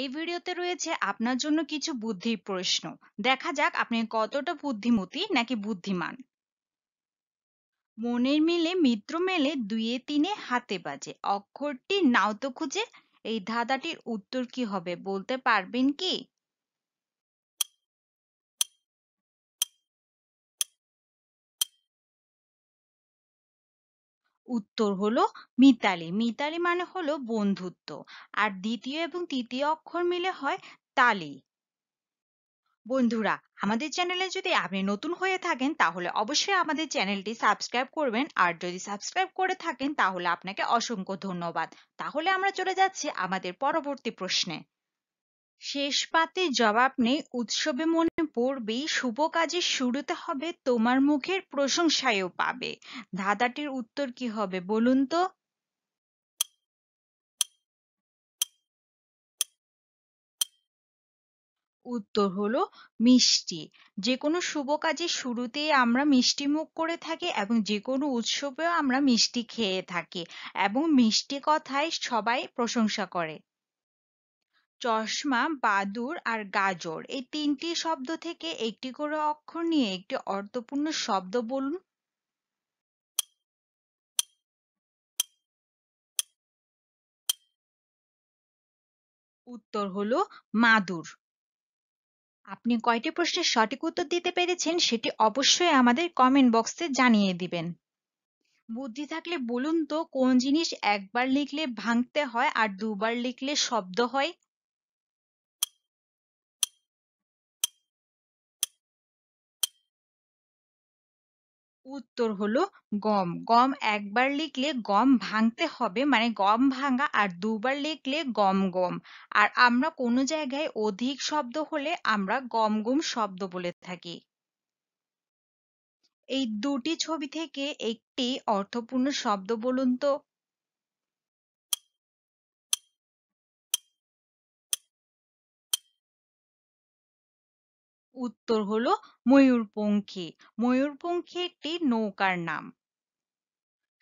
এই ভিডিওতে রয়েছে আপনার জন্য কিছু বুদ্ধির প্রশ্ন দেখা যাক আপনি কতটা বুদ্ধিমতী নাকি বুদ্ধিমান মনের মিলে মিত্র মেলে দুয়ে তিনে হাতে বাজে অক্ষরটি নাও তো খুঁজে এই ধাঁধাটির উত্তর কি হবে বলতে পারবেন কি উত্তর হলো মিতালি মিতালি মানে হলো বন্ধুত্ব আর দ্বিতীয় এবং তৃতীয় অক্ষর মিলে হয় তালি বন্ধুরা আমাদের চ্যানেলে যদি আপনি নতুন হয়ে থাকেন তাহলে অবশ্যই আমাদের চ্যানেলটি সাবস্ক্রাইব করবেন আর যদি সাবস্ক্রাইব করে থাকেন তাহলে আপনাকে অসংখ্য ধন্যবাদ তাহলে আমরা চলে যাচ্ছি আমাদের পরবর্তী প্রশ্নে শেষ পাতে জবাব নেই উৎসবে মনে পড়বেই শুভ কাজের শুরুতে হবে তোমার মুখের প্রশংসায়ও পাবে ধাঁধাটির উত্তর কি হবে বলুন তো উত্তর হলো মিষ্টি যে কোনো শুভ কাজের শুরুতে আমরা মিষ্টি মুখ করে থাকি এবং যে কোনো উৎসবেও আমরা মিষ্টি খেয়ে থাকি এবং মিষ্টি কথায় সবাই প্রশংসা করে চশমা, বাদুড় আর গাজর এই তিনটি শব্দ থেকে একটি করে অক্ষর নিয়ে একটি অর্থপূর্ণ শব্দ বলুন উত্তর হলো মাদুর আপনি কয়টি প্রশ্নের সঠিক উত্তর দিতে পেরেছেন সেটি অবশ্যই আমাদের কমেন্ট বক্সে জানিয়ে দিবেন বুদ্ধি থাকলে বলুন তো কোন জিনিস একবার লিখলে ভাঙতে হয় আর দুবার লিখলে শব্দ হয় উত্তর হলো গম গম একবার লিখলে গম ভাঙতে হবে মানে গম ভাঙা আর দুবার লিখলে গম গম আর আমরা কোনো জায়গায় অধিক শব্দ হলে আমরা গম গম শব্দ বলে থাকি এই দুটি ছবি থেকে একটি অর্থপূর্ণ শব্দ বলুন তো উত্তর হল ময়ূরপঙ্খী ময়ূরপঙ্খী একটি নৌকার নাম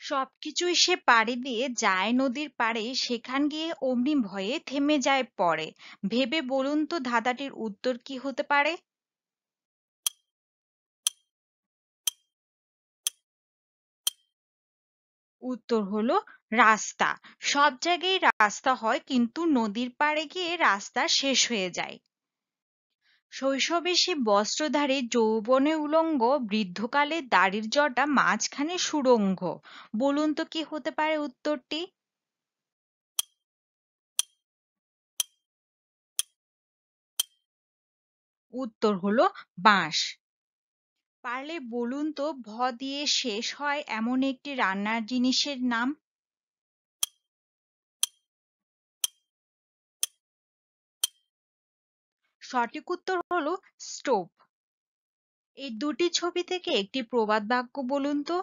সবকিছুই সে পাড়ি দিয়ে যায় নদীর পাড়ে সেখান গিয়ে অমনি ভয়ে থেমে যায় পরে ভেবে বলুন তো ধাঁধাটির উত্তর কি হতে পারে উত্তর হলো রাস্তা সব জায়গায় রাস্তা হয় কিন্তু নদীর পাড়ে গিয়ে রাস্তা শেষ হয়ে যায় শৈশবে সে বস্ত্রধারী যৌবনে উলঙ্গ বৃদ্ধকালে দাড়ির জটা মাঝখানে সুরঙ্গ বলুন তো কি হতে পারে উত্তরটি উত্তর হলো বাঁশ পারলে বলুন তো ভ দিয়ে শেষ হয় এমন একটি রান্নার জিনিসের নাম সঠিক উত্তর হলো স্টোভ। এই দুটি ছবি থেকে একটি প্রবাদ বাক্য বলুন তো?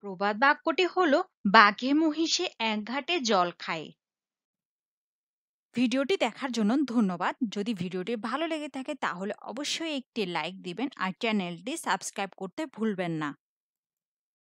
প্রবাদ বাক্যটি হলো বাঘে মহিষে এক ঘাটে জল খায়। ভিডিওটি দেখার জন্য ধন্যবাদ। যদি ভিডিওটি ভালো লেগে থাকে তাহলে অবশ্যই একটি লাইক দিবেন আর চ্যানেলটি সাবস্ক্রাইব করতে ভুলবেন না।